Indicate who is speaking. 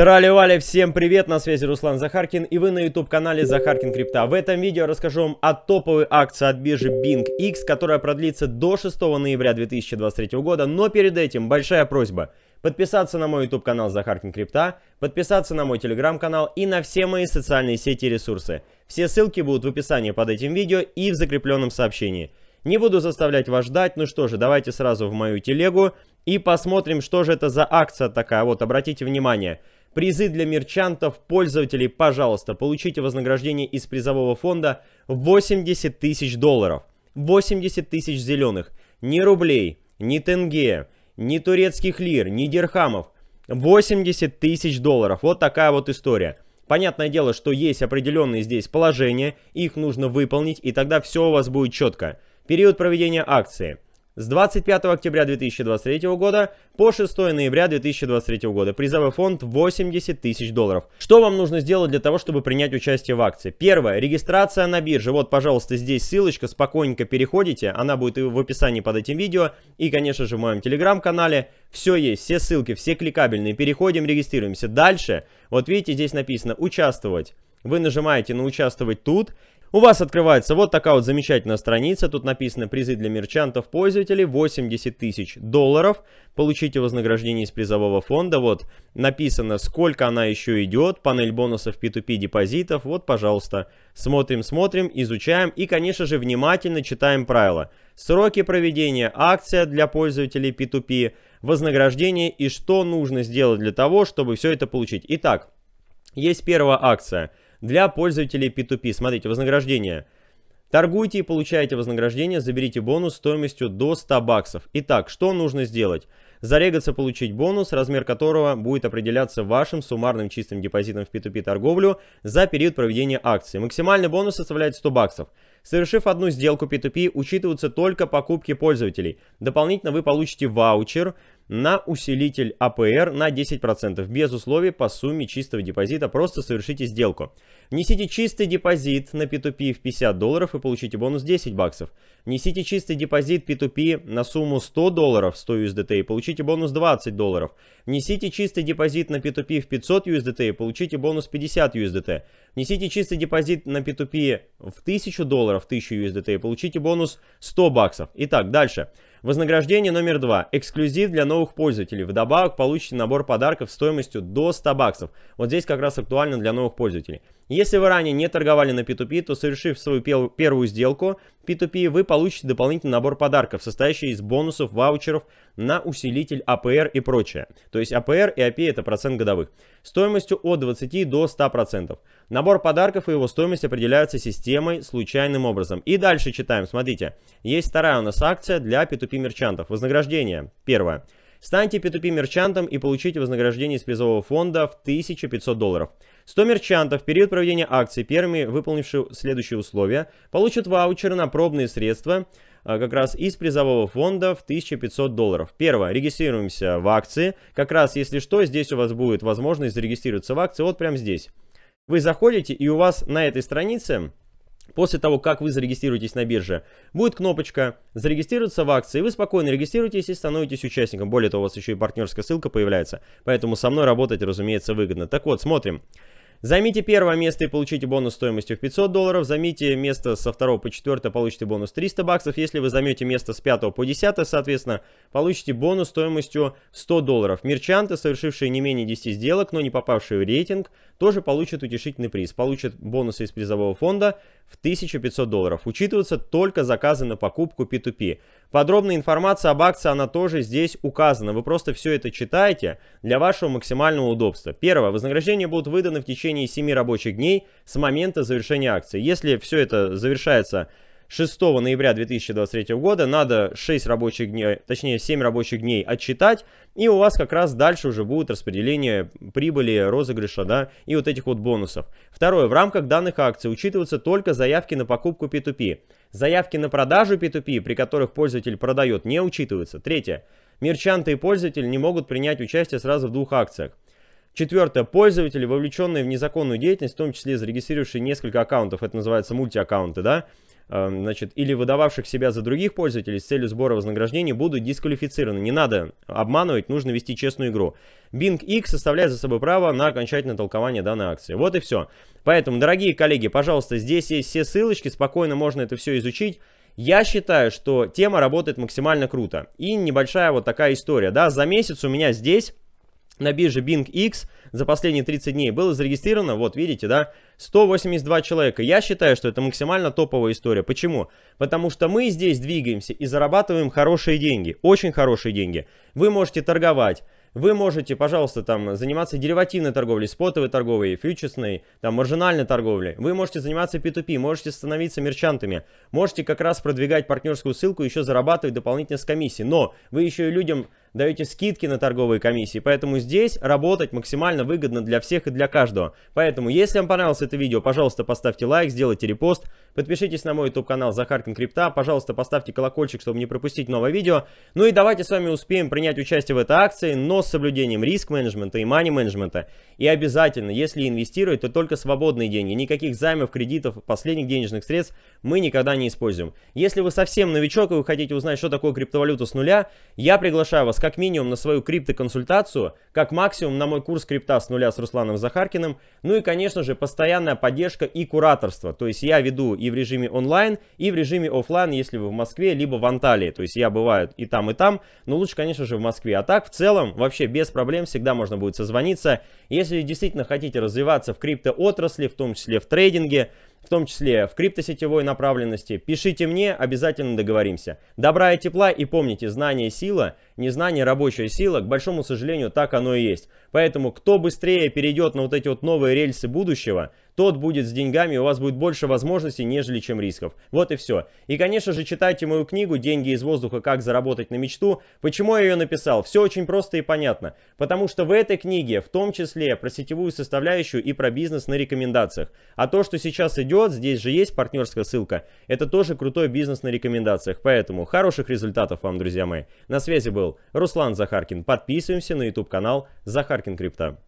Speaker 1: Трали-вали, всем привет, на связи Руслан Захаркин и вы на YouTube канале Захаркин Крипта. В этом видео расскажу вам о топовой акции от биржи Bing X, которая продлится до 6 ноября 2023 года, но перед этим большая просьба. Подписаться на мой YouTube канал Захаркин Крипта, подписаться на мой Telegram канал и на все мои социальные сети и ресурсы. Все ссылки будут в описании под этим видео и в закрепленном сообщении. Не буду заставлять вас ждать, ну что же, давайте сразу в мою телегу и посмотрим, что же это за акция такая. Вот, обратите внимание, Призы для мерчантов, пользователей, пожалуйста, получите вознаграждение из призового фонда 80 тысяч долларов. 80 тысяч зеленых. Ни рублей, ни тенге, ни турецких лир, ни дирхамов. 80 тысяч долларов. Вот такая вот история. Понятное дело, что есть определенные здесь положения, их нужно выполнить, и тогда все у вас будет четко. Период проведения акции – с 25 октября 2023 года по 6 ноября 2023 года. Призовой фонд 80 тысяч долларов. Что вам нужно сделать для того, чтобы принять участие в акции? Первое. Регистрация на бирже. Вот, пожалуйста, здесь ссылочка. Спокойненько переходите. Она будет в описании под этим видео. И, конечно же, в моем телеграм-канале. Все есть, все ссылки, все кликабельные. Переходим, регистрируемся. Дальше, вот видите, здесь написано «Участвовать». Вы нажимаете на «Участвовать тут», у вас открывается вот такая вот замечательная страница. Тут написано призы для мерчантов пользователей 80 тысяч долларов. Получите вознаграждение из призового фонда. Вот написано, сколько она еще идет. Панель бонусов P2P депозитов. Вот, пожалуйста. Смотрим, смотрим, изучаем и, конечно же, внимательно читаем правила. Сроки проведения, акция для пользователей P2P, вознаграждение и что нужно сделать для того, чтобы все это получить. Итак, есть первая акция – для пользователей P2P. Смотрите, вознаграждение. Торгуйте и получаете вознаграждение, заберите бонус стоимостью до 100 баксов. Итак, что нужно сделать? Зарегаться, получить бонус, размер которого будет определяться вашим суммарным чистым депозитом в P2P торговлю за период проведения акции. Максимальный бонус составляет 100 баксов. Совершив одну сделку P2P, учитываются только покупки пользователей. Дополнительно вы получите ваучер, на усилитель АПР на 10% без условий по сумме чистого депозита. Просто совершите сделку. Внесите чистый депозит на P2P в 50 долларов и получите бонус 10 баксов. Внесите чистый депозит P2P на сумму 100 долларов 100 USDT и получите бонус 20 долларов. Внесите чистый депозит на P2P в 500 USDT и получите бонус 50 USDT. Внесите чистый депозит на P2P в 1000 долларов 1000 USDT и получите бонус 100 баксов. Итак, дальше. Вознаграждение номер два. Эксклюзив для новых пользователей. Вдобавок получите набор подарков стоимостью до 100 баксов. Вот здесь как раз актуально для новых пользователей. Если вы ранее не торговали на P2P, то совершив свою первую сделку P2P, вы получите дополнительный набор подарков, состоящий из бонусов, ваучеров на усилитель АПР и прочее. То есть АПР и АП это процент годовых. Стоимостью от 20 до 100%. Набор подарков и его стоимость определяются системой случайным образом. И дальше читаем, смотрите. Есть вторая у нас акция для P2P мерчантов. Вознаграждение. Первое. Станьте P2P мерчантом и получите вознаграждение из призового фонда в 1500 долларов. 100 мерчантов в период проведения акции, первыми выполнившие следующие условия, получат ваучеры на пробные средства, а, как раз из призового фонда в 1500 долларов. Первое, регистрируемся в акции. Как раз, если что, здесь у вас будет возможность зарегистрироваться в акции, вот прямо здесь. Вы заходите, и у вас на этой странице После того, как вы зарегистрируетесь на бирже, будет кнопочка «Зарегистрироваться в акции», вы спокойно регистрируетесь и становитесь участником. Более того, у вас еще и партнерская ссылка появляется, поэтому со мной работать, разумеется, выгодно. Так вот, смотрим. Займите первое место и получите бонус стоимостью в 500 долларов. Займите место со второго по четвертое, получите бонус 300 баксов. Если вы займете место с пятого по десятое, соответственно, получите бонус стоимостью 100 долларов. Мерчанты, совершившие не менее 10 сделок, но не попавшие в рейтинг, тоже получат утешительный приз. Получат бонусы из призового фонда в 1500 долларов. Учитываются только заказы на покупку P2P. Подробная информация об акции, она тоже здесь указана. Вы просто все это читаете для вашего максимального удобства. Первое. вознаграждение будут выданы в течение течение 7 рабочих дней с момента завершения акции. Если все это завершается 6 ноября 2023 года, надо 6 рабочих дней, точнее 7 рабочих дней отчитать, и у вас как раз дальше уже будет распределение прибыли, розыгрыша, да, и вот этих вот бонусов. Второе, в рамках данных акций учитываются только заявки на покупку P2P. Заявки на продажу P2P, при которых пользователь продает, не учитываются. Третье, мерчанты и пользователь не могут принять участие сразу в двух акциях. Четвертое. Пользователи, вовлеченные в незаконную деятельность, в том числе зарегистрировавшие несколько аккаунтов, это называется мультиаккаунты, да, эм, значит, или выдававших себя за других пользователей с целью сбора вознаграждений, будут дисквалифицированы. Не надо обманывать, нужно вести честную игру. Bing X составляет за собой право на окончательное толкование данной акции. Вот и все. Поэтому, дорогие коллеги, пожалуйста, здесь есть все ссылочки, спокойно можно это все изучить. Я считаю, что тема работает максимально круто. И небольшая вот такая история, да, за месяц у меня здесь на бирже BingX за последние 30 дней было зарегистрировано, вот видите, да, 182 человека. Я считаю, что это максимально топовая история. Почему? Потому что мы здесь двигаемся и зарабатываем хорошие деньги, очень хорошие деньги. Вы можете торговать. Вы можете, пожалуйста, там заниматься деривативной торговлей, спотовой торговлей, фьючерсной, там маржинальной торговлей. Вы можете заниматься P2P, можете становиться мерчантами, можете как раз продвигать партнерскую ссылку, и еще зарабатывать дополнительно с комиссии. Но вы еще и людям даете скидки на торговые комиссии, поэтому здесь работать максимально выгодно для всех и для каждого. Поэтому, если вам понравилось это видео, пожалуйста, поставьте лайк, сделайте репост, подпишитесь на мой YouTube-канал Захаркин Крипта, пожалуйста, поставьте колокольчик, чтобы не пропустить новое видео. Ну и давайте с вами успеем принять участие в этой акции, но с соблюдением риск-менеджмента и мани-менеджмента. И обязательно, если инвестировать, то только свободные деньги, никаких займов, кредитов, последних денежных средств мы никогда не используем. Если вы совсем новичок и вы хотите узнать, что такое криптовалюта с нуля, я приглашаю вас как минимум на свою криптоконсультацию, как максимум на мой курс крипта с нуля с Русланом Захаркиным. Ну и, конечно же, постоянная поддержка и кураторство. То есть я веду и в режиме онлайн, и в режиме офлайн, если вы в Москве, либо в Анталии. То есть я бываю и там, и там, но лучше, конечно же, в Москве. А так, в целом, вообще без проблем всегда можно будет созвониться. Если действительно хотите развиваться в криптоотрасли, в том числе в трейдинге, в том числе в криптосетевой направленности, пишите мне, обязательно договоримся. Добра и тепла и помните, знание сила – незнание рабочая сила, к большому сожалению, так оно и есть. Поэтому кто быстрее перейдет на вот эти вот новые рельсы будущего, тот будет с деньгами, у вас будет больше возможностей, нежели чем рисков. Вот и все. И, конечно же, читайте мою книгу «Деньги из воздуха. Как заработать на мечту». Почему я ее написал? Все очень просто и понятно. Потому что в этой книге, в том числе, про сетевую составляющую и про бизнес на рекомендациях. А то, что сейчас идет, здесь же есть партнерская ссылка, это тоже крутой бизнес на рекомендациях. Поэтому хороших результатов вам, друзья мои. На связи был Руслан Захаркин. Подписываемся на YouTube-канал Захаркин Крипта.